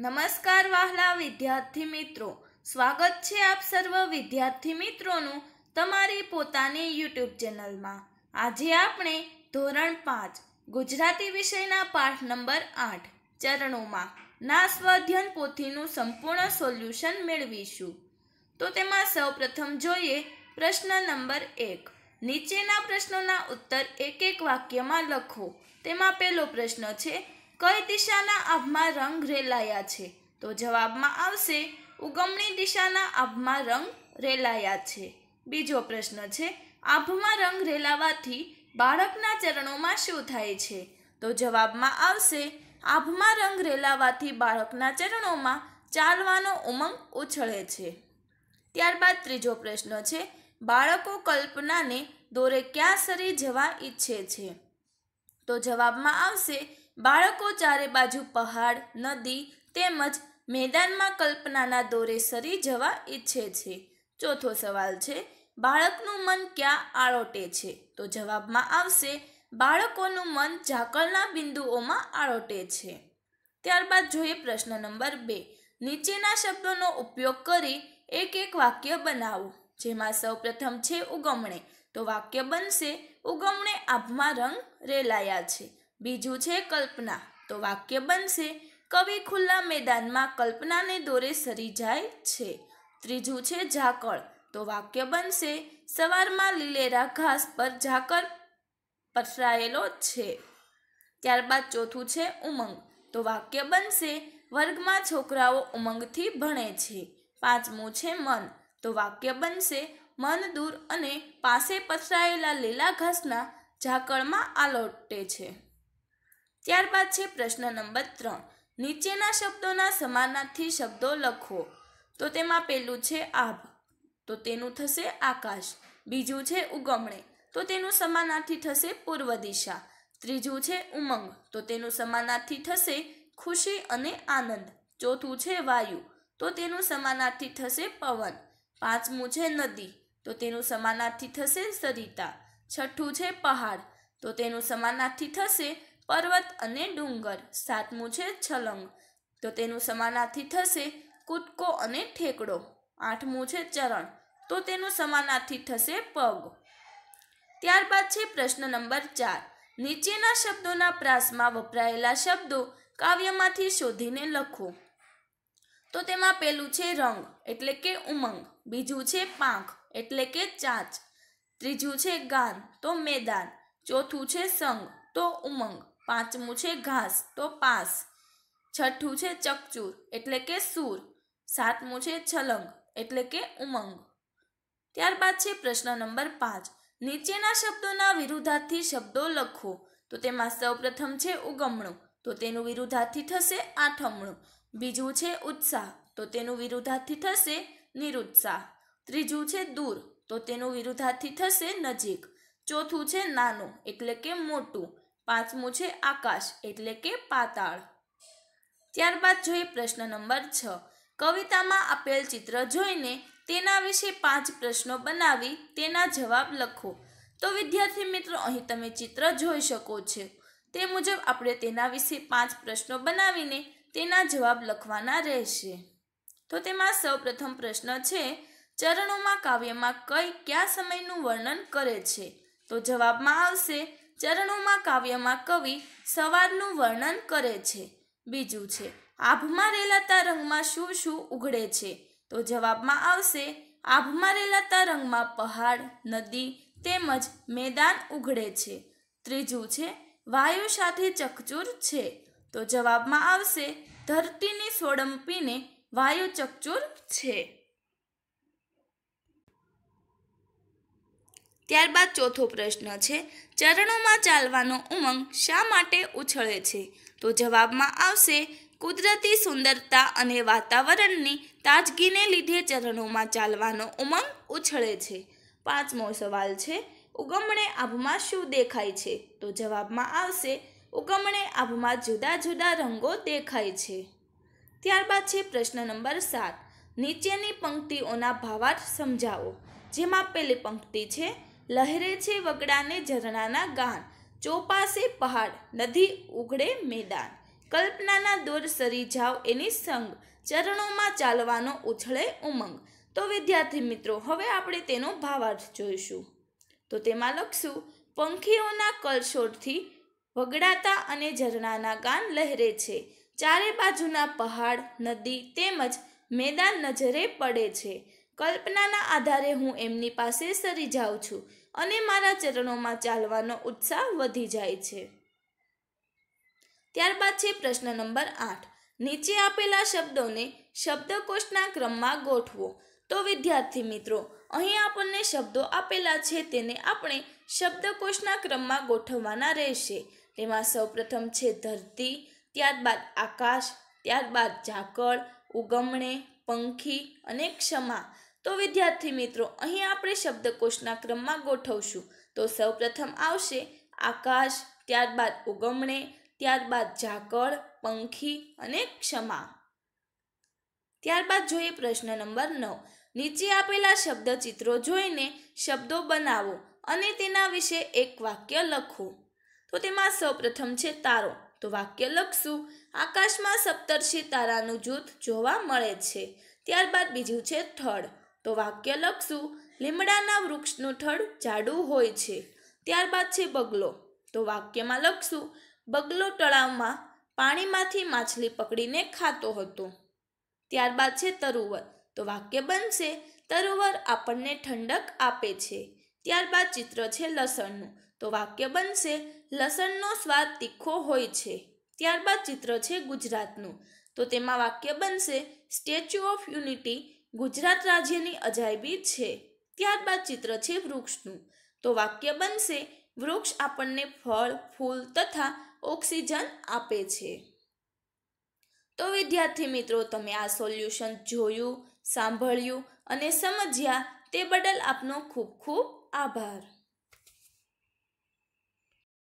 નમસ્કાર વાહલા વિદ્યાર્થી મિત્રો સ્વાગત છે આપ સર્વ વિદ્યાર્થી મિત્રોનું તમારી પોતાની યુટ્યુબ ચેનલમાં આજે આપણે ધોરણ પાંચ ગુજરાતી વિષયના પાઠ નંબર આઠ ચરણોમાં ના સ્વધ્યન પોથીનું સંપૂર્ણ સોલ્યુશન મેળવીશું તો તેમાં સૌપ્રથમ જોઈએ પ્રશ્ન નંબર એક નીચેના પ્રશ્નોના ઉત્તર એક એક વાક્યમાં લખો તેમાં પહેલો પ્રશ્ન છે કઈ દિશાના આભમાં રંગ રેલાયા છે તો જવાબમાં આવશે ઉગમણી દિશાના આભમાં રંગ રેલાયા છે બીજો પ્રશ્ન છે આભમાં રંગ રેલાવાથી બાળકના ચરણોમાં શું થાય છે તો જવાબમાં આવશે આભમાં રંગ રેલાવાથી બાળકના ચરણોમાં ચાલવાનો ઉમંગ ઉછળે છે ત્યારબાદ ત્રીજો પ્રશ્ન છે બાળકો કલ્પનાને દોરે ક્યાં સરી જવા ઈચ્છે છે તો જવાબમાં આવશે બાળકો ચારે બાજુ પહાડ નદી તેમજ મેદાનમાં કલ્પનાના દોરે સરી જવા ઈચ્છે છે ચોથો સવાલ છે બાળકનું મન ક્યાં આળોટે છે તો જવાબમાં આવશે બાળકોનું મન ઝાકળના બિંદુઓમાં આળોટે છે ત્યારબાદ જોઈએ પ્રશ્ન નંબર બે નીચેના શબ્દોનો ઉપયોગ કરી એક એક વાક્ય બનાવો જેમાં સૌપ્રથમ છે ઉગમણે તો વાક્ય બનશે ઉગમણે આભમાં રંગ રેલાયા છે બીજું છે કલ્પના તો વાક્ય બનશે કવિ ખુલ્લા મેદાનમાં કલ્પનાને દોરે સરી જાય છે ત્રીજું છે ઝાકળ તો વાક્ય બનશે સવારમાં લીલેરા ઘાસ પર ઝાકળ પથરાયેલો છે ત્યારબાદ ચોથું છે ઉમંગ તો વાક્ય બનશે વર્ગમાં છોકરાઓ ઉમંગથી ભણે છે પાંચમું છે મન તો વાક્ય બનશે મન દૂર અને પાસે પથરાયેલા લીલા ઘાસના ઝાકળમાં આલોટે છે ત્યારબાદ છે પ્રશ્ન નંબર ત્રણ નીચેના શબ્દોના સમાનાર્થી શબ્દો લખો તો તેમાં પહેલું છે આભ તો તેનું થશે આકાશ બીજું છે ઉગમણે તો તેનું સમાનાર્થી થશે પૂર્વ દિશા ત્રીજું છે ઉમંગ તો તેનું સમાનાર્થી થશે ખુશી અને આનંદ ચોથું છે વાયુ તો તેનું સમાનાર્થી થશે પવન પાંચમું છે નદી તો તેનું સમાનાર્થી થશે સરિતા છઠ્ઠું છે પહાડ તો તેનું સમાનાર્થી થશે પર્વત અને ડુંગર સાતમું છે છલંગ તો તેનું સમાનાર્થી થશે કૂદકો અને ઠેકડો આઠમું છે ચરણ તો તેનું સમાનાર્થી થશે પગ ત્યારબાદ છે પ્રશ્ન નંબર ચાર નીચેના શબ્દોના પ્રાસમાં વપરાયેલા શબ્દો કાવ્યમાંથી શોધીને લખો તો તેમાં પેલું છે રંગ એટલે કે ઉમંગ બીજું છે પાંખ એટલે કે ચાંચ ત્રીજું છે ગાન તો મેદાન ચોથું છે સંગ તો ઉમંગ પાંચમું છે ઘાસ તો પાસ છઠ્ઠું છે ચકચૂર એટલે કે સૂર સાતમું છે છલંગ એટલે કે ઉમંગ ત્યારબાદ છે પ્રશ્ન નંબર પાંચ નીચેના શબ્દોના વિરુદ્ધાર્થી શબ્દો લખો તો તેમાં સૌપ્રથમ છે ઉગમણું તો તેનું વિરુદ્ધાર્થી થશે આઠમણું બીજું છે ઉત્સાહ તો તેનું વિરુદ્ધાર્થી થશે નિરુત્સાહ ત્રીજું છે દૂર તો તેનું વિરુદ્ધાર્થી થશે નજીક ચોથું છે નાનું એટલે કે મોટું પાંચમું છે આકાશ એટલે કે પાતાળ ત્યારબાદ જોઈએ પ્રશ્ન નંબર છ કવિતામાં આપેલ ચિત્ર જોઈને તેના વિશે પાંચ પ્રશ્નો બનાવી તેના જવાબ લખો તો વિદ્યાર્થી મિત્રો અહીં તમે ચિત્ર જોઈ શકો છો તે મુજબ આપણે તેના વિશે પાંચ પ્રશ્નો બનાવીને તેના જવાબ લખવાના રહેશે તો તેમાં સૌપ્રથમ પ્રશ્ન છે ચરણોમાં કાવ્યમાં કઈ કયા સમયનું વર્ણન કરે છે તો જવાબમાં આવશે ચરણોમાં કાવ્યમાં કવિ સવારનું વર્ણન કરે છે બીજું છે આભમાં રેલાતા રંગમાં શું શું ઉઘડે છે તો જવાબમાં આવશે આભમાં રેલાતા રંગમાં પહાડ નદી તેમજ મેદાન ઉઘડે છે ત્રીજું છે વાયુ સાથે ચકચૂર છે તો જવાબમાં આવશે ધરતીની સોડમ વાયુ ચકચૂર છે ત્યારબાદ ચોથો પ્રશ્ન છે ચરણોમાં ચાલવાનો ઉમંગ શા માટે ઉછળે છે તો જવાબમાં આવશે કુદરતી સુંદરતા અને વાતાવરણની તાજગીને લીધે ચરણોમાં ચાલવાનો ઉમંગ ઉછળે છે પાંચમો સવાલ છે ઉગમણે આભમાં શું દેખાય છે તો જવાબમાં આવશે ઉગમણે આભમાં જુદા જુદા રંગો દેખાય છે ત્યારબાદ છે પ્રશ્ન નંબર સાત નીચેની પંક્તિઓના ભાવાર્થ સમજાવો જેમાં પહેલી પંક્તિ છે લહેરે છે વગડાને ઝરણાના ગાન ચોપાસે પહાડ નદી ઉઘડે મેદાન કલ્પનાના દોર સરી જાવ એની સંગ ચરણોમાં ચાલવાનો ઉછળે ઉમંગ તો વિદ્યાર્થી મિત્રો હવે આપણે તેનો ભાવાર્થ જોઈશું તો તેમાં લખશું પંખીઓના કલશોરથી વગડાતા અને ઝરણાના ગાન લહેરે છે ચારે બાજુના પહાડ નદી તેમજ મેદાન નજરે પડે છે કલ્પનાના આધારે હું એમની પાસે સરી જાઉં છું અને મારા ચરણોમાં ચાલવાનો ઉત્સાહ વધી જાય છે ત્યારબાદ છે પ્રશ્ન નંબર આઠ નીચે આપેલા શબ્દોને શબ્દકોશના ક્રમમાં ગોઠવો તો વિદ્યાર્થી મિત્રો અહીં આપણને શબ્દો આપેલા છે તેને આપણે શબ્દકોશના ક્રમમાં ગોઠવવાના રહેશે તેમાં સૌપ્રથમ છે ધરતી ત્યારબાદ આકાશ ત્યારબાદ ઝાકળ ઉગમણે પંખી અને ક્ષમા તો વિદ્યાર્થી મિત્રો અહીં આપણે શબ્દકોશના ક્રમમાં ગોઠવશું તો સૌપ્રથમ આવશે આકાશ ત્યારબાદ ઉગમણે ત્યારબાદ ઝાકળ પંખી અને ક્ષમા ત્યારબાદ જોઈએ પ્રશ્ન નંબર નવ નીચે આપેલા શબ્દ ચિત્રો જોઈને શબ્દો બનાવો અને તેના વિશે એક વાક્ય લખો તો તેમાં સૌપ્રથમ છે તારો તો વાક્ય લખશું આકાશમાં સપ્તર્ષિ તારાનું જૂથ જોવા મળે છે ત્યારબાદ બીજું છે થળ તો વાક્ય લખશું લીમડાના વૃક્ષનું થડ જાડું હોય છે ત્યારબાદ છે બગલો તો વાક્યમાં લખશું બગલો તળાવમાં પાણીમાંથી માછલી પકડીને ખાતો હતો ત્યારબાદ છે તરુવર તો વાક્ય બનશે તરુવર આપણને ઠંડક આપે છે ત્યારબાદ ચિત્ર છે લસણનું તો વાક્ય બનશે લસણનો સ્વાદ તીખો હોય છે ત્યારબાદ ચિત્ર છે ગુજરાતનું તો તેમાં વાક્ય બનશે સ્ટેચ્યુ ઓફ યુનિટી ગુજરાત રાજ્યની અજાયબી છે ત્યારબાદ ચિત્ર છે વૃક્ષનું તો વાક્ય બનશે વૃક્ષ આપણને ફળ ફૂલ તથા ઓક્સિજન આપે છે તો વિદ્યાર્થી મિત્રો તમે આ સોલ્યુશન જોયું સાંભળ્યું અને સમજ્યા તે બદલ આપનો ખૂબ ખૂબ આભાર